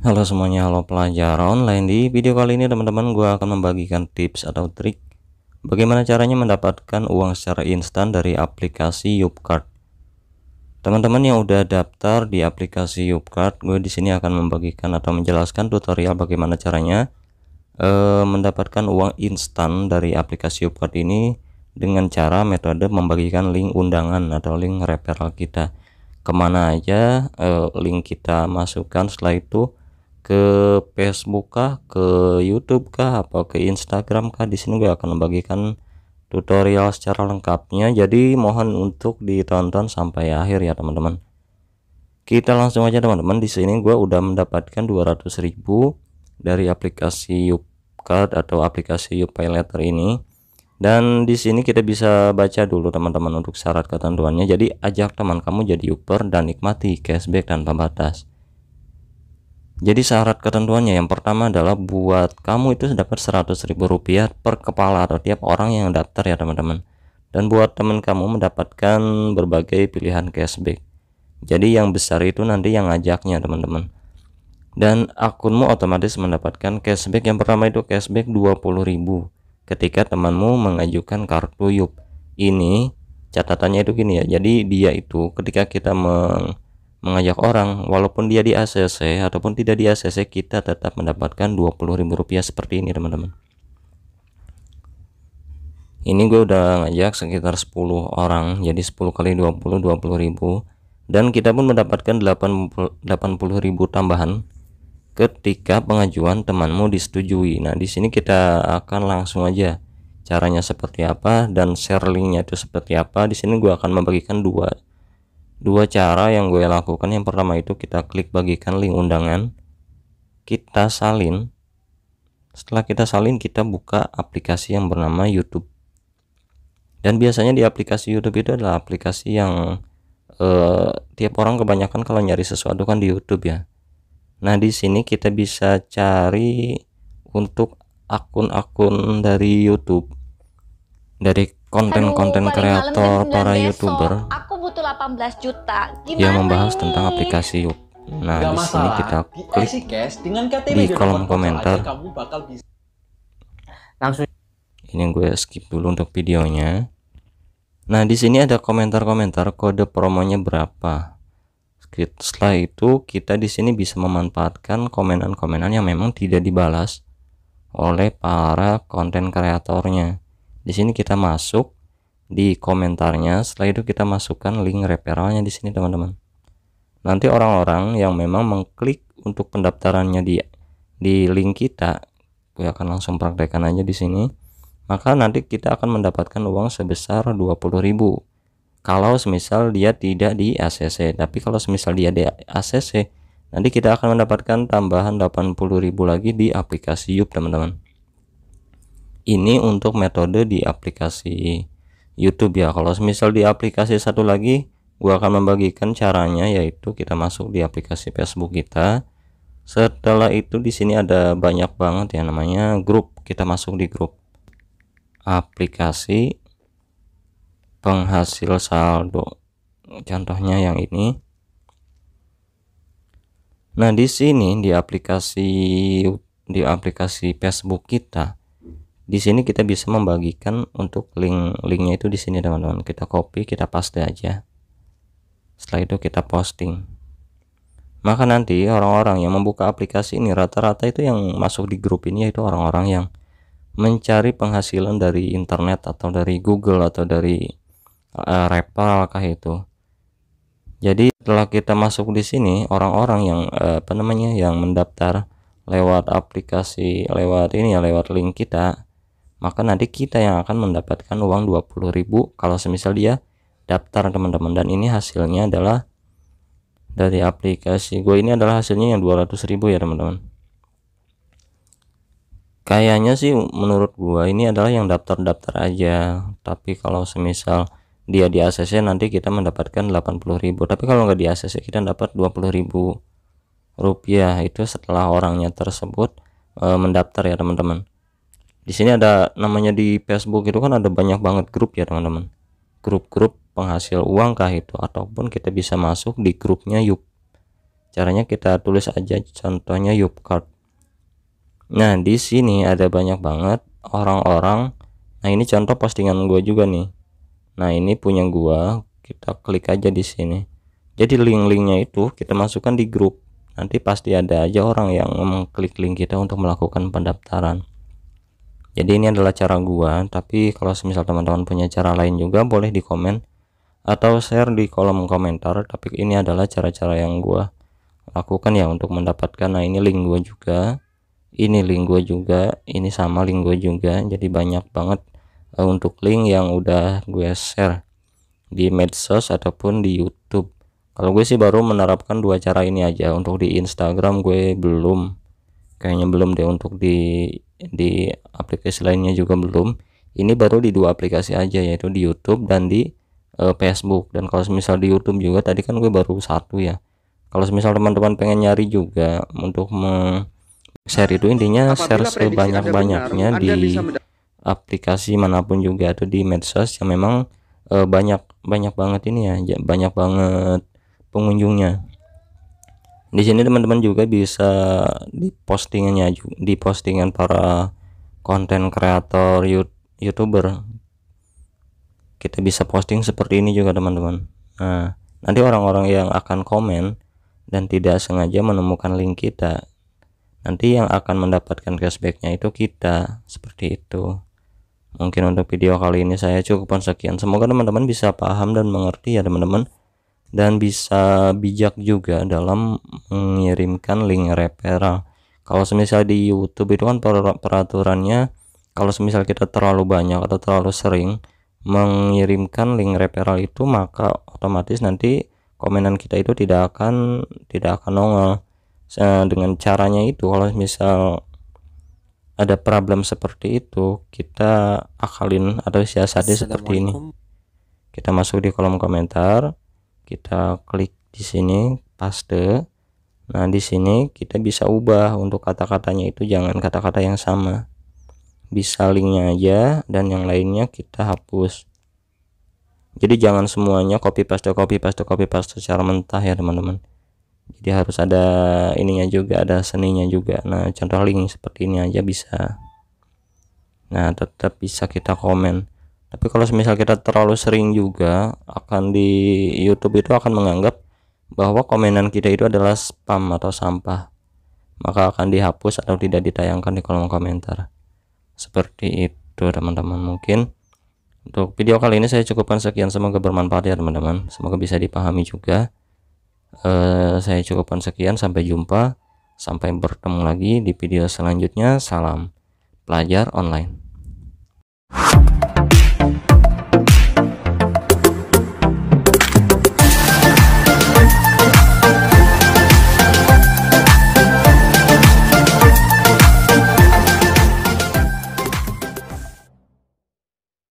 Halo semuanya, halo pelajar online Di video kali ini teman-teman gue akan membagikan tips atau trik Bagaimana caranya mendapatkan uang secara instan dari aplikasi Yupcard Teman-teman yang udah daftar di aplikasi Yupcard Gue di sini akan membagikan atau menjelaskan tutorial bagaimana caranya eh, Mendapatkan uang instan dari aplikasi Yupcard ini Dengan cara metode membagikan link undangan atau link referral kita kemana aja eh, link kita masukkan setelah itu ke Facebook kah, ke YouTube kah, atau ke Instagram kah. Di sini gue akan membagikan tutorial secara lengkapnya. Jadi mohon untuk ditonton sampai akhir ya teman-teman. Kita langsung aja teman-teman. Di sini gue udah mendapatkan ribu dari aplikasi Upcard atau aplikasi Letter ini. Dan di sini kita bisa baca dulu teman-teman untuk syarat ketentuannya. Jadi ajak teman kamu jadi Upper dan nikmati cashback tanpa batas jadi syarat ketentuannya yang pertama adalah buat kamu itu dapat 100.000 rupiah per kepala atau tiap orang yang daftar ya teman-teman dan buat teman kamu mendapatkan berbagai pilihan cashback jadi yang besar itu nanti yang ngajaknya teman-teman dan akunmu otomatis mendapatkan cashback yang pertama itu cashback 20.000 ketika temanmu mengajukan kartu yup ini catatannya itu gini ya jadi dia itu ketika kita meng mengajak orang walaupun dia di ACC ataupun tidak di ACC kita tetap mendapatkan Rp20.000 seperti ini teman-teman ini gue udah ngajak sekitar 10 orang jadi 10 kali 20 20.000 dan kita pun mendapatkan 80.000 tambahan ketika pengajuan temanmu disetujui nah di sini kita akan langsung aja caranya seperti apa dan share linknya itu seperti apa di sini gue akan membagikan dua dua cara yang gue lakukan yang pertama itu kita klik bagikan link undangan kita salin setelah kita salin kita buka aplikasi yang bernama YouTube dan biasanya di aplikasi YouTube itu adalah aplikasi yang eh, tiap orang kebanyakan kalau nyari sesuatu kan di YouTube ya nah di sini kita bisa cari untuk akun-akun dari YouTube dari konten-konten kreator para youtuber aku butuh 18 juta. Gimana yang membahas ini? tentang aplikasi Yuk. Nah, Gak di sini kita klik di, cash, dengan KTP di kolom komentar. kamu bakal bisa. Langsung ini gue skip dulu untuk videonya. Nah, di sini ada komentar-komentar kode promonya berapa. Setelah itu kita di sini bisa memanfaatkan komenan-komenan yang memang tidak dibalas oleh para konten kreatornya. Di sini kita masuk di komentarnya. Setelah itu kita masukkan link referralnya di sini teman-teman. Nanti orang-orang yang memang mengklik untuk pendaftarannya di di link kita, gue akan langsung praktekkan aja di sini. Maka nanti kita akan mendapatkan uang sebesar 20.000. Kalau semisal dia tidak di ACC, tapi kalau semisal dia di ACC, nanti kita akan mendapatkan tambahan 80.000 lagi di aplikasi Yup, teman-teman. Ini untuk metode di aplikasi YouTube ya kalau misal di aplikasi satu lagi gua akan membagikan caranya yaitu kita masuk di aplikasi Facebook kita setelah itu di sini ada banyak banget ya namanya grup kita masuk di grup aplikasi penghasil saldo contohnya yang ini nah di sini di aplikasi di aplikasi Facebook kita di sini kita bisa membagikan untuk link linknya itu di sini teman-teman kita copy kita paste aja setelah itu kita posting maka nanti orang-orang yang membuka aplikasi ini rata-rata itu yang masuk di grup ini yaitu orang-orang yang mencari penghasilan dari internet atau dari Google atau dari uh, eh, referral kah itu jadi setelah kita masuk di sini orang-orang yang uh, apa namanya yang mendaftar lewat aplikasi lewat ini ya lewat link kita maka nanti kita yang akan mendapatkan uang 20.000 kalau semisal dia daftar teman-teman dan ini hasilnya adalah dari aplikasi gue ini adalah hasilnya yang 200.000 ya teman-teman kayaknya sih menurut gue ini adalah yang daftar-daftar aja tapi kalau semisal dia di ACC nanti kita mendapatkan 80.000 tapi kalau nggak di ACC kita dapat 20.000 rupiah itu setelah orangnya tersebut e, mendaftar ya teman-teman di sini ada namanya di Facebook itu kan ada banyak banget grup ya teman-teman grup-grup penghasil uang kah itu ataupun kita bisa masuk di grupnya Yuk caranya kita tulis aja contohnya Yuk Card nah di sini ada banyak banget orang-orang nah ini contoh postingan gue juga nih nah ini punya gue kita klik aja di sini jadi link-linknya itu kita masukkan di grup nanti pasti ada aja orang yang mengklik link kita untuk melakukan pendaftaran jadi ini adalah cara gua tapi kalau semisal teman-teman punya cara lain juga boleh di komen atau share di kolom komentar tapi ini adalah cara-cara yang gua lakukan ya untuk mendapatkan nah ini link gua juga ini link gue juga ini sama link gue juga jadi banyak banget eh, untuk link yang udah gue share di medsos ataupun di YouTube kalau gue sih baru menerapkan dua cara ini aja untuk di Instagram gue belum kayaknya belum deh untuk di di aplikasi lainnya juga belum ini baru di dua aplikasi aja yaitu di YouTube dan di e, Facebook dan kalau misal di YouTube juga tadi kan gue baru satu ya kalau misal teman-teman pengen nyari juga untuk share itu intinya Apabila share sebanyak-banyaknya di aplikasi manapun juga atau di medsos yang memang eh, banyak banyak banget ini ya banyak banget pengunjungnya di sini teman-teman juga bisa di postingannya di postingan para konten kreator youtuber kita bisa posting seperti ini juga teman-teman nah nanti orang-orang yang akan komen dan tidak sengaja menemukan link kita nanti yang akan mendapatkan cashbacknya itu kita seperti itu mungkin untuk video kali ini saya cukup sekian semoga teman-teman bisa paham dan mengerti ya teman-teman dan bisa bijak juga dalam mengirimkan link referral kalau semisal di YouTube itu kan peraturannya kalau semisal kita terlalu banyak atau terlalu sering mengirimkan link referral itu maka otomatis nanti komenan kita itu tidak akan tidak akan nongol dengan caranya itu kalau misal ada problem seperti itu kita akalin atau siasati seperti ini kita masuk di kolom komentar kita klik di sini paste nah di sini kita bisa ubah untuk kata-katanya itu jangan kata-kata yang sama bisa linknya aja dan yang lainnya kita hapus jadi jangan semuanya copy paste copy paste copy paste secara mentah ya teman-teman jadi harus ada ininya juga ada seninya juga nah contoh link seperti ini aja bisa nah tetap bisa kita komen tapi kalau semisal kita terlalu sering juga akan di YouTube itu akan menganggap bahwa komenan kita itu adalah spam atau sampah maka akan dihapus atau tidak ditayangkan di kolom komentar seperti itu teman-teman mungkin untuk video kali ini saya cukupkan sekian semoga bermanfaat ya teman-teman semoga bisa dipahami juga eh, saya cukupkan sekian sampai jumpa sampai bertemu lagi di video selanjutnya salam pelajar online